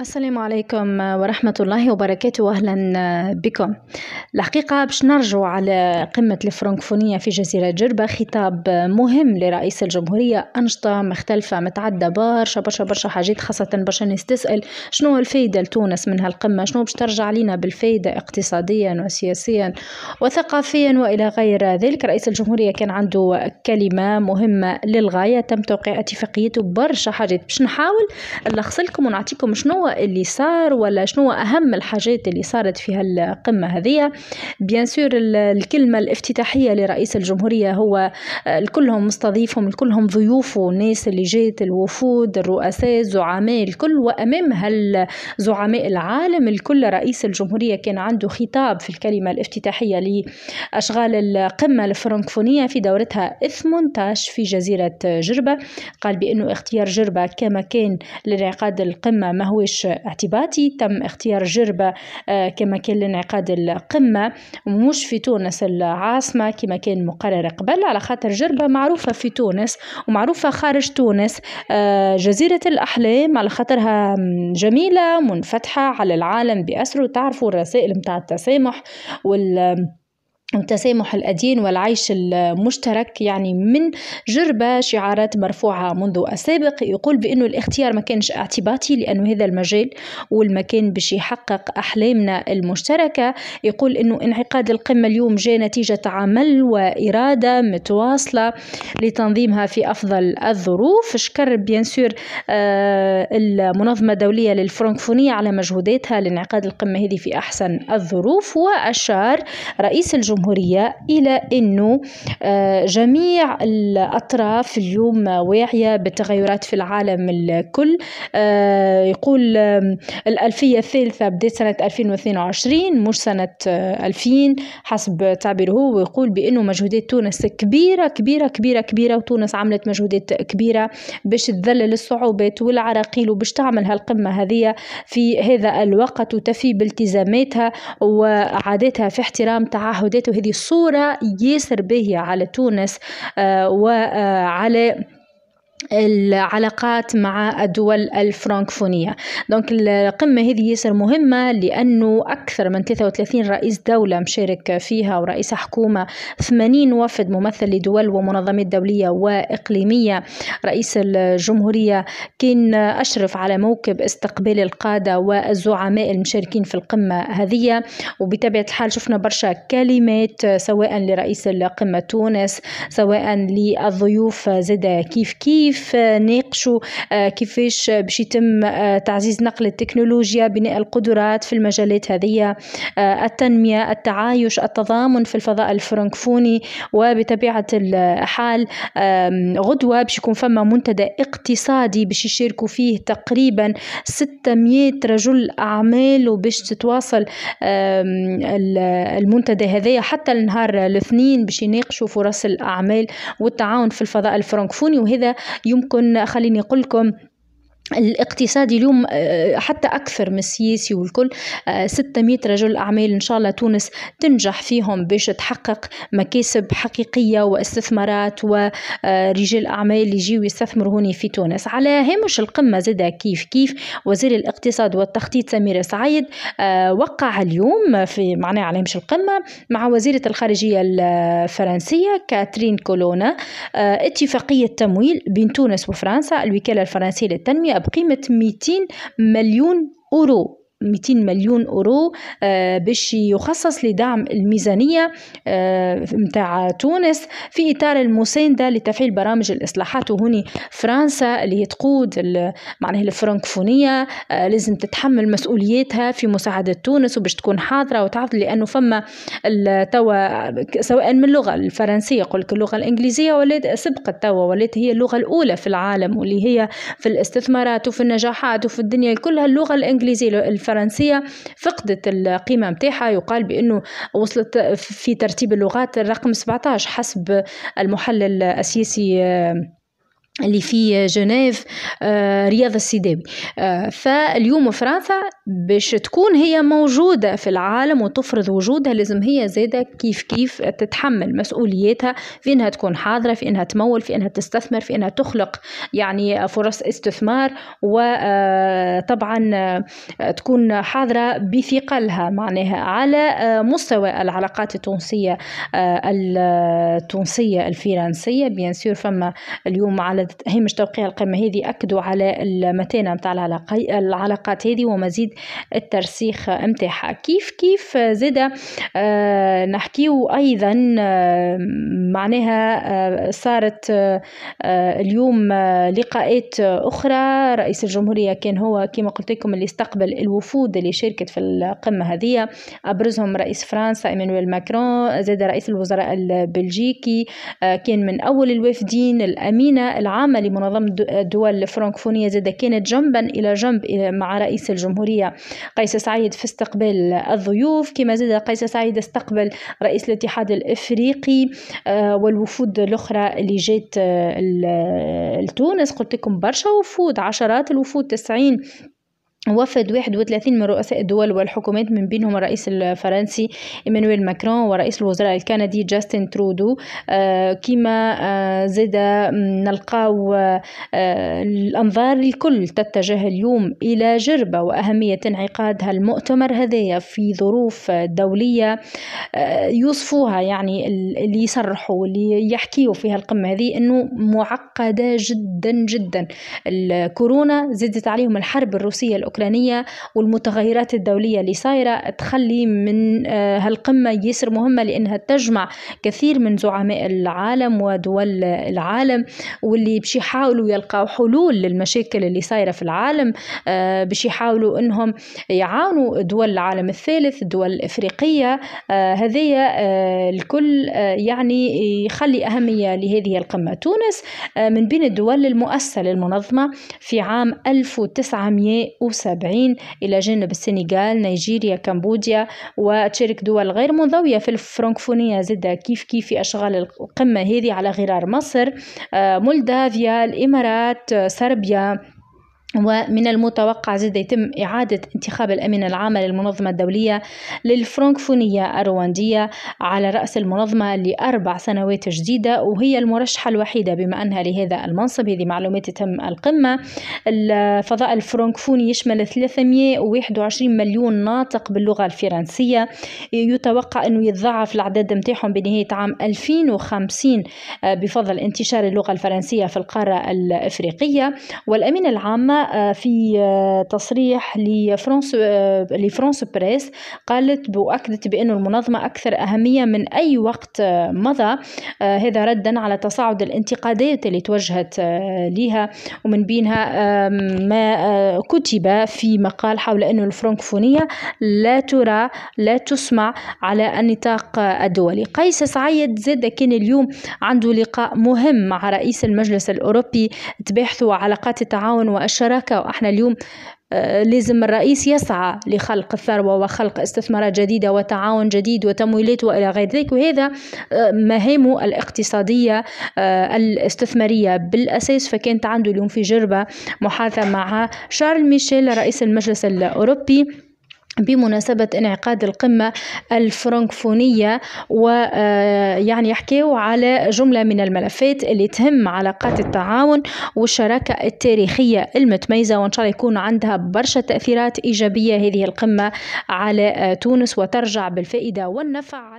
السلام عليكم ورحمة الله وبركاته أهلا بكم الحقيقة باش نرجو على قمة الفرنكفونية في جزيرة جربة خطاب مهم لرئيس الجمهورية أنشطة مختلفة متعدة برشا برشا برشا حاجات خاصة برشا ناس تسأل شنو الفايدة لتونس من هالقمة شنو باش ترجع لنا بالفايدة اقتصاديا وسياسيا وثقافيا وإلى غير ذلك رئيس الجمهورية كان عنده كلمة مهمة للغاية تم توقيع اتفاقيته برشا حاجات باش نحاول نلخص لكم ونعطيكم شنو اللي صار ولا شنو أهم الحاجات اللي صارت في هالقمة هذه بيان سور الكلمة الافتتاحية لرئيس الجمهورية هو آه، الكلهم مستضيفهم الكلهم ضيوفه الناس اللي جات الوفود الرؤساء الزعماء الكل وأمام هالزعماء العالم الكل رئيس الجمهورية كان عنده خطاب في الكلمة الافتتاحية لأشغال القمة الفرنكفونية في دورتها 18 في جزيرة جربة قال بأنه اختيار جربة كمكان لانعقاد القمة ما هوش مش اعتباطي تم اختيار جربة آه، كما كان لانعقاد القمة مش في تونس العاصمة كما كان مقرر قبل على خاطر جربة معروفة في تونس ومعروفة خارج تونس آه، جزيرة الأحلام على خاطرها جميلة منفتحة على العالم بأسره تعرفوا الرسائل متاع التسامح وال وتسامح الأدين والعيش المشترك يعني من جربة شعارات مرفوعة منذ السابق يقول بأنه الاختيار ما كانش اعتباطي لأنه هذا المجال والمكان باش يحقق أحلامنا المشتركة يقول أنه انعقاد القمة اليوم جاء نتيجة عمل وإرادة متواصلة لتنظيمها في أفضل الظروف شكر بيان سور آه، المنظمة الدولية للفرنكفونية على مجهوداتها لانعقاد القمة هذه في أحسن الظروف وأشار رئيس الجمهورية الجمهورية إلى أنه آه، جميع الأطراف اليوم واعية بالتغيرات في العالم الكل آه، يقول الألفية الثالثة بدأت سنة 2022 مش سنة 2000 آه، حسب تعبيره ويقول بأنه مجهودات تونس كبيرة كبيرة كبيرة كبيرة وتونس عملت مجهودات كبيرة باش تذلل الصعوبات والعراقيل وباش تعمل هالقمة هذه في هذا الوقت وتفي بالتزاماتها وعاداتها في احترام تعهدات وهذه الصورة ياسر باهية على تونس آه، وعلى آه، العلاقات مع الدول الفرنكفونية دونك القمة هذه ياسر مهمة لأنه أكثر من 33 رئيس دولة مشارك فيها ورئيس حكومة 80 وفد ممثل لدول ومنظمات دولية وإقليمية رئيس الجمهورية كان أشرف على موكب استقبال القادة والزعماء المشاركين في القمة هذه وبطبيعة الحال شفنا برشا كلمات سواء لرئيس القمة تونس سواء للضيوف زاد كيف كيف كيف ناقشوا آه، كيفاش باش يتم آه، تعزيز نقل التكنولوجيا بناء القدرات في المجالات هذه آه، التنمية التعايش التضامن في الفضاء الفرنكفوني وبطبيعة الحال غدوة باش يكون فما منتدى اقتصادي باش يشاركوا فيه تقريبا 600 رجل أعمال وباش تتواصل المنتدى هذايا حتى النهار الاثنين باش يناقشوا فرص الأعمال والتعاون في الفضاء الفرنكفوني وهذا يمكن خليني أقول لكم الاقتصادي اليوم آه، حتى أكثر من السياسي والكل 600 آه، رجل أعمال إن شاء الله تونس تنجح فيهم باش تحقق مكاسب حقيقية واستثمارات ورجال آه، أعمال يجيو يستثمروا هوني في تونس على هامش القمة زادة كيف كيف وزير الاقتصاد والتخطيط سمير سعيد وقع اليوم في معناه على هامش القمة مع وزيرة الخارجية الفرنسية كاترين كولونا اتفاقية تمويل بين تونس وفرنسا الوكالة الفرنسية للتنمية بقيمة 200 مليون أورو 200 مليون أورو آه، باش يخصص لدعم الميزانية آه، متاع تونس في إطار المساندة لتفعيل برامج الإصلاحات وهوني فرنسا اللي هي تقود معناها الفرنكفونية آه، لازم تتحمل مسؤولياتها في مساعدة تونس وباش تكون حاضرة وتعرف لأنه فما توا سواء من اللغة الفرنسية قل لك اللغة الإنجليزية ولا سبقت توا ولات هي اللغة الأولى في العالم واللي هي في الاستثمارات وفي النجاحات وفي الدنيا كلها اللغة الإنجليزية الفرنسية فقدت القيمة متاعها يقال بأنه وصلت في ترتيب اللغات الرقم 17 حسب المحلل السياسي آه، اللي في جنيف آه، رياض السيداوي آه، فاليوم فرنسا باش تكون هي موجودة في العالم وتفرض وجودها لازم هي زادة كيف كيف تتحمل مسؤولياتها في انها تكون حاضرة في انها تمول في انها تستثمر في انها تخلق يعني فرص استثمار وطبعا آه، تكون حاضرة بثقلها معناها على مستوى العلاقات التونسية التونسية الفرنسية بيان سور فما اليوم على هامش توقيع القمة هذه أكدوا على المتانة متاع العلاقات هذه ومزيد الترسيخ متاعها كيف كيف زادة آه، نحكيو أيضا آه، معناها آه، صارت اليوم لقاءات أخرى رئيس الجمهورية كان هو كما قلت لكم اللي استقبل الوفود اللي شاركت في القمة هذه أبرزهم رئيس فرنسا إيمانويل ماكرون زاد رئيس الوزراء البلجيكي كان من أول الوافدين الأمينة العامة العامة لمنظمة الدول الفرنكفونية زادة كانت جنبا إلى جنب مع رئيس الجمهورية قيس سعيد في استقبال الضيوف كما زاد قيس سعيد استقبل رئيس الاتحاد الإفريقي آه، والوفود الأخرى آه، اللي جات آه، لتونس قلت لكم برشا وفود عشرات الوفود تسعين وفد 31 من رؤساء الدول والحكومات من بينهم الرئيس الفرنسي إيمانويل ماكرون ورئيس الوزراء الكندي جاستن ترودو آه، كما آه، زاد آه، نلقاو الأنظار الكل تتجه اليوم إلى جربة وأهمية انعقاد هالمؤتمر هذايا في ظروف دولية يوصفوها يعني اللي يصرحوا اللي يحكيوا فيها القمة هذه أنه معقدة جدا جدا الكورونا زادت عليهم الحرب الروسية الأوكرانية والمتغيرات الدولية اللي صايرة تخلي من آه، هالقمة ياسر مهمة لأنها تجمع كثير من زعماء العالم ودول العالم واللي باش يحاولوا يلقوا حلول للمشاكل اللي صايرة في العالم آه، باش يحاولوا أنهم يعاونوا دول العالم الثالث الدول الإفريقية آه، هذيا الكل يعني يخلي أهمية لهذه القمة تونس من بين الدول المؤسسة للمنظمة في عام 1970 70 إلى جانب السنغال نيجيريا كمبوديا وتشارك دول غير منضوية في الفرنكفونية زد كيف كيف في أشغال القمة هذه على غرار مصر آه، مولدافيا الإمارات آه، صربيا ومن المتوقع زد يتم إعادة انتخاب الأمين العام للمنظمة الدولية للفرنكفونية الرواندية على رأس المنظمة لأربع سنوات جديدة وهي المرشحة الوحيدة بما أنها لهذا المنصب هذه معلومات تم القمة الفضاء الفرنكفوني يشمل 321 مليون ناطق باللغة الفرنسية يتوقع أنه يتضاعف الأعداد متاحهم بنهاية عام 2050 بفضل انتشار اللغة الفرنسية في القارة الإفريقية والأمين العام آه، في آه، تصريح لفرانس آه، لفرانس بريس قالت وأكدت بأن المنظمة أكثر أهمية من أي وقت مضى هذا ردا على تصاعد الانتقادات اللي توجهت لها ومن بينها ما كتب في مقال حول أن الفرنكفونية لا ترى لا تسمع على النطاق الدولي قيس سعيد زاد كان اليوم عنده لقاء مهم مع رئيس المجلس الأوروبي تباحثوا علاقات التعاون واشار المشاركة وإحنا اليوم آه، لازم الرئيس يسعى لخلق الثروة وخلق استثمارات جديدة وتعاون جديد وتمويلات وإلى غير ذلك وهذا آه، مهامه الاقتصادية آه، الاستثمارية بالأساس فكانت عنده اليوم في جربة محاثة مع شارل ميشيل رئيس المجلس الأوروبي بمناسبة انعقاد القمة الفرنكفونية ويعني آه، يحكيوا على جملة من الملفات اللي تهم علاقات التعاون والشراكة التاريخية المتميزة وإن شاء الله يكون عندها برشا تأثيرات إيجابية هذه القمة على آه، تونس وترجع بالفائدة والنفع على